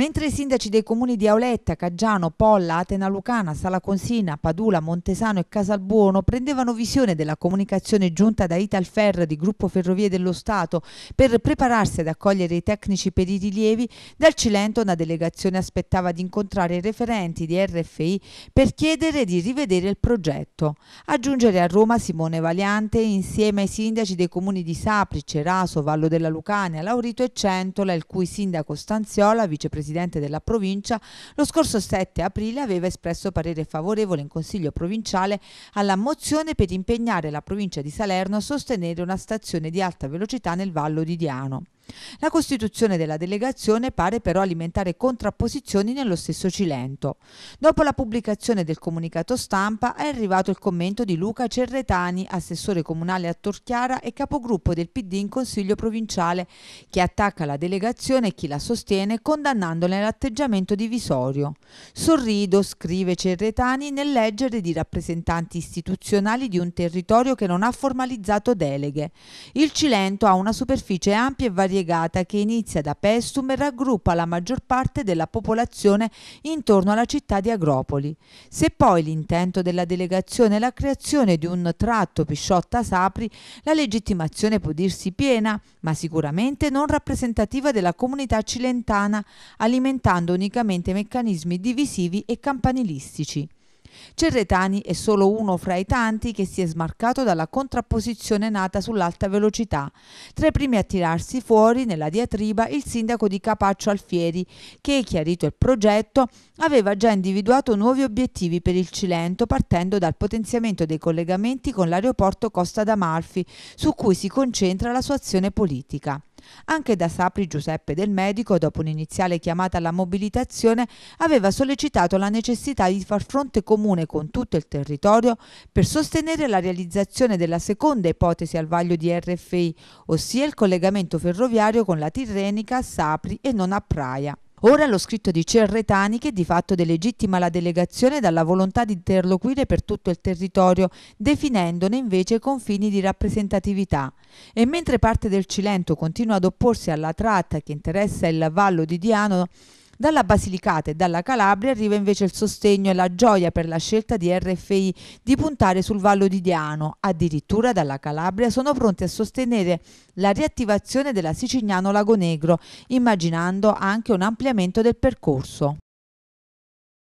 Mentre i sindaci dei comuni di Auletta, Caggiano, Polla, Atena Lucana, Sala Consina, Padula, Montesano e Casalbuono prendevano visione della comunicazione giunta da Italferra di Gruppo Ferrovie dello Stato per prepararsi ad accogliere i tecnici per i rilievi, dal Cilento una delegazione aspettava di incontrare i referenti di RFI per chiedere di rivedere il progetto. Aggiungere a Roma Simone Valiante insieme ai sindaci dei comuni di Sapri, Ceraso, Vallo della Lucania, Laurito e Centola, il cui sindaco Stanziola, vicepresidente presidente della provincia, lo scorso 7 aprile aveva espresso parere favorevole in Consiglio provinciale alla mozione per impegnare la provincia di Salerno a sostenere una stazione di alta velocità nel Vallo di Diano. La costituzione della delegazione pare però alimentare contrapposizioni nello stesso Cilento. Dopo la pubblicazione del comunicato stampa è arrivato il commento di Luca Cerretani, assessore comunale a Torchiara e capogruppo del PD in Consiglio provinciale, che attacca la delegazione e chi la sostiene condannandone l'atteggiamento divisorio. Sorrido, scrive Cerretani, nel leggere di rappresentanti istituzionali di un territorio che non ha formalizzato deleghe. Il Cilento ha una superficie ampia e variegata variegata che inizia da Pestum e raggruppa la maggior parte della popolazione intorno alla città di Agropoli. Se poi l'intento della delegazione è la creazione di un tratto Pisciotta-Sapri, la legittimazione può dirsi piena, ma sicuramente non rappresentativa della comunità cilentana, alimentando unicamente meccanismi divisivi e campanilistici. Cerretani è solo uno fra i tanti che si è smarcato dalla contrapposizione nata sull'alta velocità. Tra i primi a tirarsi fuori nella diatriba il sindaco di Capaccio Alfieri, che, chiarito il progetto, aveva già individuato nuovi obiettivi per il Cilento partendo dal potenziamento dei collegamenti con l'aeroporto Costa d'Amalfi, su cui si concentra la sua azione politica. Anche da Sapri Giuseppe del medico, dopo un'iniziale chiamata alla mobilitazione, aveva sollecitato la necessità di far fronte comune con tutto il territorio per sostenere la realizzazione della seconda ipotesi al vaglio di RFI, ossia il collegamento ferroviario con la Tirrenica, a Sapri e non a Praia. Ora lo scritto di Cerretani che di fatto delegittima la delegazione dalla volontà di interloquire per tutto il territorio, definendone invece confini di rappresentatività. E mentre parte del Cilento continua ad opporsi alla tratta che interessa il Vallo di Diano, dalla Basilicata e dalla Calabria arriva invece il sostegno e la gioia per la scelta di RFI di puntare sul Vallo di Diano. Addirittura dalla Calabria sono pronti a sostenere la riattivazione della Sicignano Lago Negro, immaginando anche un ampliamento del percorso.